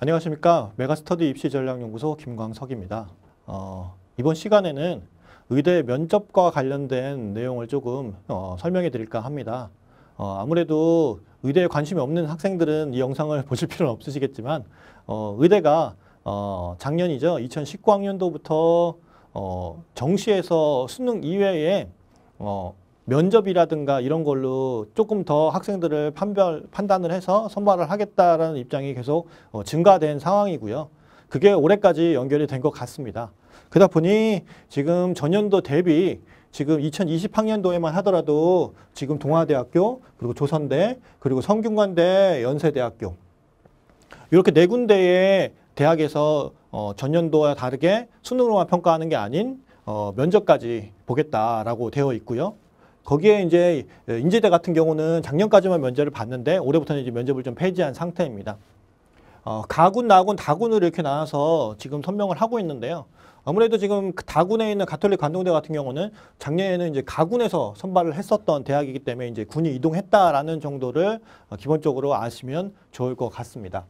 안녕하십니까 메가스터디 입시전략연구소 김광석입니다. 어, 이번 시간에는 의대 면접과 관련된 내용을 조금 어, 설명해 드릴까 합니다. 어, 아무래도 의대에 관심이 없는 학생들은 이 영상을 보실 필요는 없으시겠지만 어, 의대가 어, 작년이죠 2019학년도부터 어, 정시에서 수능 이외에 면접이라든가 이런 걸로 조금 더 학생들을 판별, 판단을 해서 선발을 하겠다라는 입장이 계속 어, 증가된 상황이고요. 그게 올해까지 연결이 된 것 같습니다. 그러다 보니 지금 전년도 대비 지금 2020학년도에만 하더라도 지금 동아대학교 그리고 조선대 그리고 성균관대 연세대학교 이렇게 네 군데의 대학에서 어, 전년도와 다르게 수능으로만 평가하는 게 아닌 어, 면접까지 보겠다라고 되어 있고요. 거기에 이제 인제대 같은 경우는 작년까지만 면제를 받는데 올해부터는 이제 면접을 좀 폐지한 상태입니다. 어, 가군, 나군, 다군으로 이렇게 나눠서 지금 선명을 하고 있는데요. 아무래도 지금 그 다군에 있는 가톨릭 관동대 같은 경우는 작년에는 이제 가군에서 선발을 했었던 대학이기 때문에 이제 군이 이동했다라는 정도를 어, 기본적으로 아시면 좋을 것 같습니다.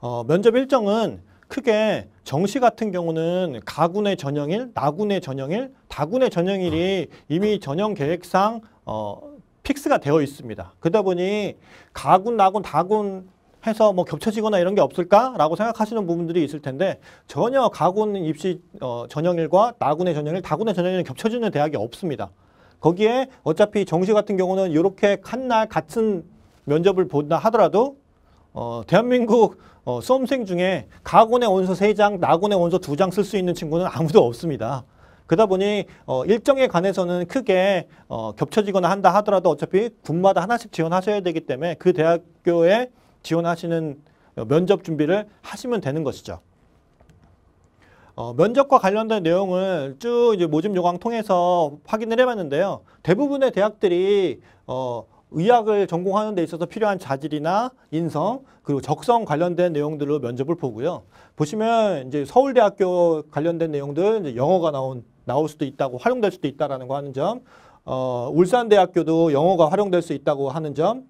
어, 면접 일정은 크게 정시 같은 경우는 가군의 전형일, 나군의 전형일, 다군의 전형일이 이미 전형 계획상 어, 픽스가 되어 있습니다. 그러다 보니 가군, 나군, 다군 해서 뭐 겹쳐지거나 이런 게 없을까라고 생각하시는 부분들이 있을 텐데 전혀 가군 입시 어, 전형일과 나군의 전형일, 다군의 전형일은 겹쳐지는 대학이 없습니다. 거기에 어차피 정시 같은 경우는 이렇게 한 날 같은 면접을 본다 하더라도 어, 대한민국 어, 수험생 중에 가군의 원서 세장 나군의 원서 두장쓸 수 있는 친구는 아무도 없습니다. 그러다 보니 어, 일정에 관해서는 크게 어, 겹쳐지거나 한다 하더라도 어차피 군마다 하나씩 지원하셔야 되기 때문에 그 대학교에 지원하시는 면접 준비를 하시면 되는 것이죠. 어, 면접과 관련된 내용을 쭉 이제 모집 요강 통해서 확인을 해봤는데요. 대부분의 대학들이 어, 의학을 전공하는 데 있어서 필요한 자질이나 인성 그리고 적성 관련된 내용들로 면접을 보고요. 보시면 이제 서울대학교 관련된 내용들 이제 영어가 나온 나올 수도 있다고 활용될 수도 있다라는 거 하는 점. 어, 울산대학교도 영어가 활용될 수 있다고 하는 점.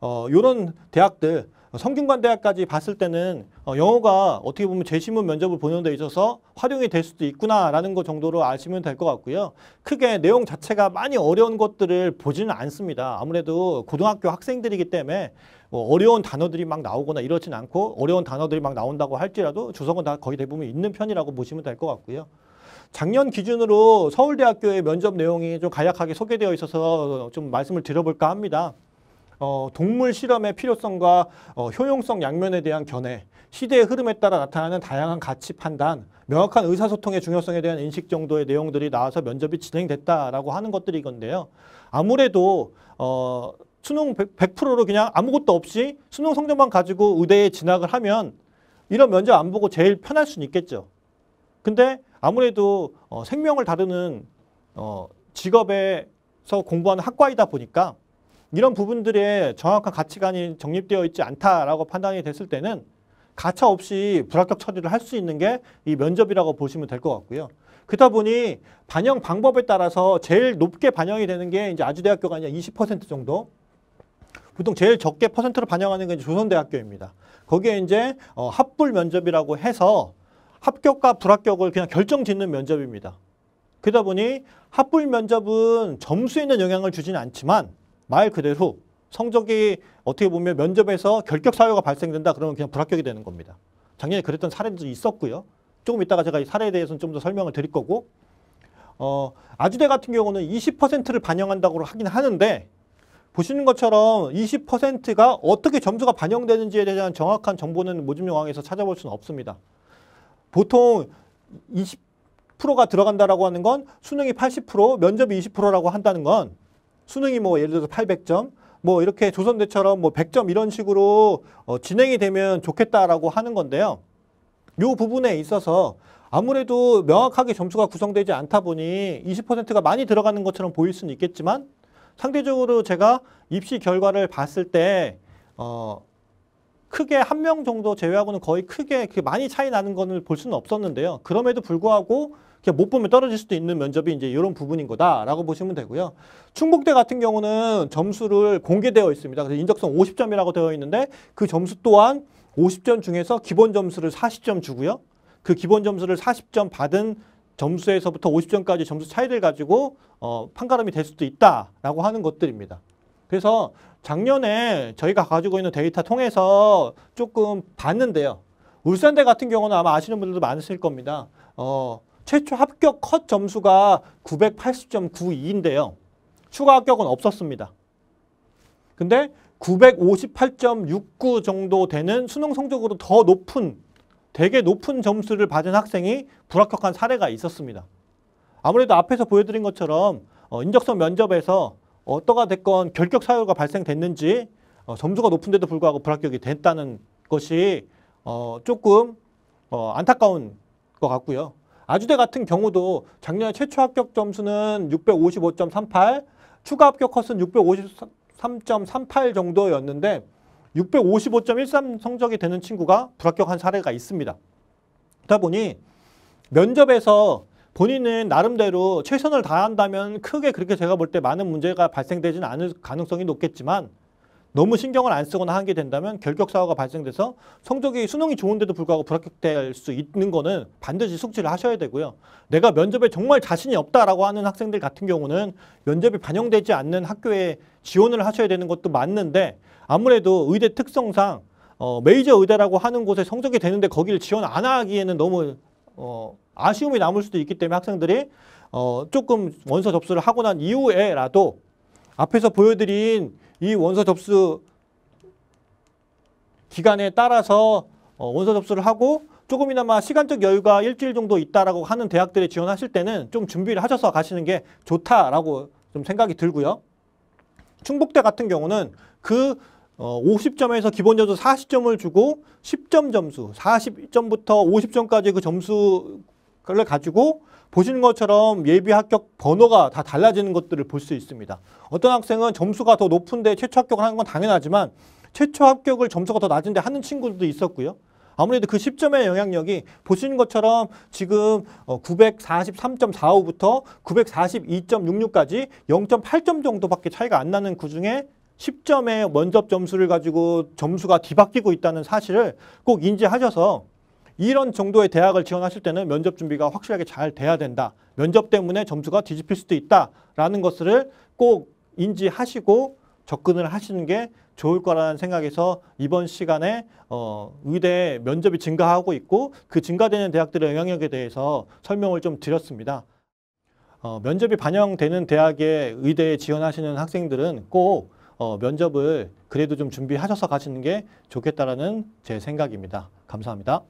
어, 요런 대학들 성균관 대학까지 봤을 때는 어, 영어가 어떻게 보면 재신문 면접을 보는 데 있어서 활용이 될 수도 있구나라는 것 정도로 아시면 될 것 같고요. 크게 내용 자체가 많이 어려운 것들을 보지는 않습니다. 아무래도 고등학교 학생들이기 때문에 뭐 어려운 단어들이 막 나오거나 이렇진 않고 어려운 단어들이 막 나온다고 할지라도 조성은다 거의 대부분 있는 편이라고 보시면 될 것 같고요. 작년 기준으로 서울대학교의 면접 내용이 좀 간략하게 소개되어 있어서 좀 말씀을 드려볼까 합니다. 어, 동물 실험의 필요성과 어, 효용성 양면에 대한 견해, 시대의 흐름에 따라 나타나는 다양한 가치 판단, 명확한 의사소통의 중요성에 대한 인식 정도의 내용들이 나와서 면접이 진행됐다라고 하는 것들이건데요. 아무래도 어, 수능 100%로 그냥 아무것도 없이 수능 성적만 가지고 의대에 진학을 하면 이런 면접 안 보고 제일 편할 수는 있겠죠. 근데 아무래도 어, 생명을 다루는 어, 직업에서 공부하는 학과이다 보니까 이런 부분들의 정확한 가치관이 정립되어 있지 않다라고 판단이 됐을 때는 가차 없이 불합격 처리를 할 수 있는 게 이 면접이라고 보시면 될 것 같고요. 그러다 보니 반영 방법에 따라서 제일 높게 반영이 되는 게 이제 아주대학교가 아니라 20% 정도 보통 제일 적게 퍼센트로 반영하는 게 조선대학교입니다. 거기에 이제 어, 합불 면접이라고 해서 합격과 불합격을 그냥 결정짓는 면접입니다. 그러다 보니 합불 면접은 점수에는 있 영향을 주지는 않지만 말 그대로 성적이 어떻게 보면 면접에서 결격 사유가 발생된다 그러면 그냥 불합격이 되는 겁니다. 작년에 그랬던 사례도 있었고요. 조금 이따가 제가 이 사례에 대해서는 좀 더 설명을 드릴 거고 어, 아주대 같은 경우는 20%를 반영한다고 하긴 하는데 보시는 것처럼 20%가 어떻게 점수가 반영되는지에 대한 정확한 정보는 모집 영항에서 찾아볼 수는 없습니다. 보통 20%가 들어간다라고 하는 건 수능이 80%, 면접이 20%라고 한다는 건 수능이 뭐 예를 들어서 800점, 뭐 이렇게 조선대처럼 뭐 100점 이런 식으로 어, 진행이 되면 좋겠다라고 하는 건데요. 요 부분에 있어서 아무래도 명확하게 점수가 구성되지 않다 보니 20%가 많이 들어가는 것처럼 보일 수는 있겠지만 상대적으로 제가 입시 결과를 봤을 때 어, 크게 한 명 정도 제외하고는 거의 크게 많이 차이 나는 거는 볼 수는 없었는데요. 그럼에도 불구하고 그냥 못 보면 떨어질 수도 있는 면접이 이제 이런 부분인 거다라고 보시면 되고요. 충북대 같은 경우는 점수를 공개되어 있습니다. 그래서 인적성 50점이라고 되어 있는데 그 점수 또한 50점 중에서 기본 점수를 40점 주고요. 그 기본 점수를 40점 받은 점수에서부터 50점까지 점수 차이를 가지고 어, 판가름이 될 수도 있다라고 하는 것들입니다. 그래서 작년에 저희가 가지고 있는 데이터 통해서 조금 봤는데요. 울산대 같은 경우는 아마 아시는 분들도 많으실 겁니다. 어, 최초 합격 컷 점수가 980.92인데요. 추가 합격은 없었습니다. 근데 958.69 정도 되는 수능 성적으로 더 높은 되게 높은 점수를 받은 학생이 불합격한 사례가 있었습니다. 아무래도 앞에서 보여드린 것처럼 어, 인적성 면접에서 어떠가 됐건 결격 사유가 발생됐는지 어, 점수가 높은데도 불구하고 불합격이 됐다는 것이 어, 조금 어, 안타까운 것 같고요. 아주대 같은 경우도 작년에 최초 합격 점수는 655.38, 추가 합격 컷은 653.38 정도였는데 655.13 성적이 되는 친구가 불합격한 사례가 있습니다. 그러다 보니 면접에서 본인은 나름대로 최선을 다한다면 크게 그렇게 제가 볼 때 많은 문제가 발생되지는 않을 가능성이 높겠지만 너무 신경을 안 쓰거나 한게 된다면 결격사고가 발생돼서 성적이 수능이 좋은데도 불구하고 불합격될 수 있는 거는 반드시 숙지를 하셔야 되고요. 내가 면접에 정말 자신이 없다라고 하는 학생들 같은 경우는 면접이 반영되지 않는 학교에 지원을 하셔야 되는 것도 맞는데 아무래도 의대 특성상 어, 메이저 의대라고 하는 곳에 성적이 되는데 거기를 지원 안 하기에는 너무 어, 아쉬움이 남을 수도 있기 때문에 학생들이 어, 조금 원서 접수를 하고 난 이후에라도 앞에서 보여드린 이 원서 접수 기간에 따라서 어, 원서 접수를 하고 조금이나마 시간적 여유가 일주일 정도 있다라고 하는 대학들에 지원하실 때는 좀 준비를 하셔서 가시는 게 좋다라고 좀 생각이 들고요. 충북대 같은 경우는 그 어, 50점에서 기본 점수 40점을 주고 10점 점수, 40점부터 50점까지 그 점수 그걸 가지고 보시는 것처럼 예비 합격 번호가 다 달라지는 것들을 볼 수 있습니다. 어떤 학생은 점수가 더 높은데 최초 합격을 하는 건 당연하지만 최초 합격을 점수가 더 낮은데 하는 친구들도 있었고요. 아무래도 그 10점의 영향력이 보시는 것처럼 지금 943.45부터 942.66까지 0.8점 정도밖에 차이가 안 나는 그 중에 10점의 면접 점수를 가지고 점수가 뒤바뀌고 있다는 사실을 꼭 인지하셔서 이런 정도의 대학을 지원하실 때는 면접 준비가 확실하게 잘 돼야 된다. 면접 때문에 점수가 뒤집힐 수도 있다라는 것을 꼭 인지하시고 접근을 하시는 게 좋을 거라는 생각에서 이번 시간에 어, 의대 면접이 증가하고 있고 그 증가되는 대학들의 영향력에 대해서 설명을 좀 드렸습니다. 어, 면접이 반영되는 대학에 의대에 지원하시는 학생들은 꼭 어, 면접을 그래도 좀 준비하셔서 가시는 게 좋겠다라는 제 생각입니다. 감사합니다.